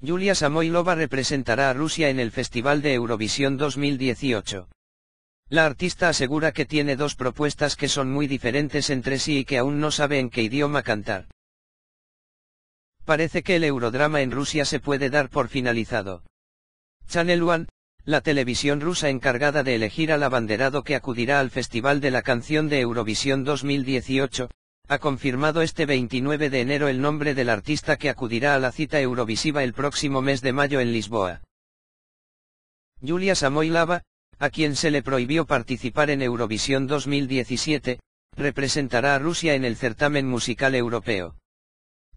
Yulia Samoilova representará a Rusia en el Festival de Eurovisión 2018. La artista asegura que tiene dos propuestas que son muy diferentes entre sí y que aún no sabe en qué idioma cantar. Parece que el eurodrama en Rusia se puede dar por finalizado. Channel One, la televisión rusa encargada de elegir al abanderado que acudirá al Festival de la Canción de Eurovisión 2018, ha confirmado este 29 de enero el nombre del artista que acudirá a la cita Eurovisiva el próximo mes de mayo en Lisboa. Julia Samoilava, a quien se le prohibió participar en Eurovisión 2017, representará a Rusia en el certamen musical europeo.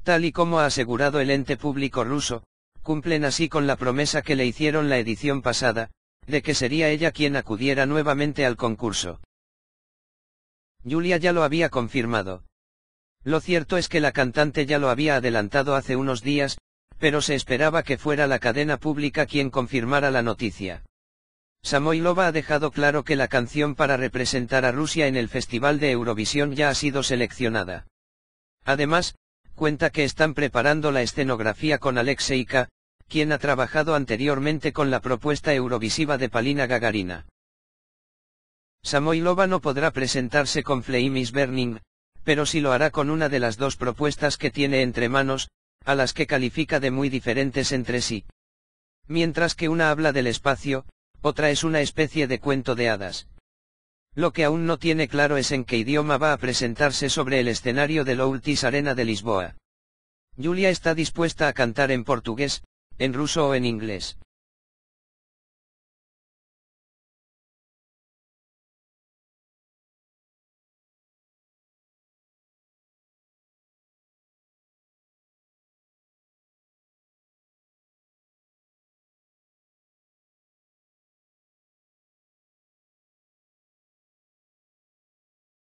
Tal y como ha asegurado el ente público ruso, cumplen así con la promesa que le hicieron la edición pasada, de que sería ella quien acudiera nuevamente al concurso. Julia ya lo había confirmado. Lo cierto es que la cantante ya lo había adelantado hace unos días, pero se esperaba que fuera la cadena pública quien confirmara la noticia. Samoylova ha dejado claro que la canción para representar a Rusia en el Festival de Eurovisión ya ha sido seleccionada. Además, cuenta que están preparando la escenografía con Alexeika, quien ha trabajado anteriormente con la propuesta eurovisiva de Palina Gagarina. Samoylova no podrá presentarse con Fleimis Burning pero si lo hará con una de las dos propuestas que tiene entre manos, a las que califica de muy diferentes entre sí. Mientras que una habla del espacio, otra es una especie de cuento de hadas. Lo que aún no tiene claro es en qué idioma va a presentarse sobre el escenario de Loultis Arena de Lisboa. Julia está dispuesta a cantar en portugués, en ruso o en inglés.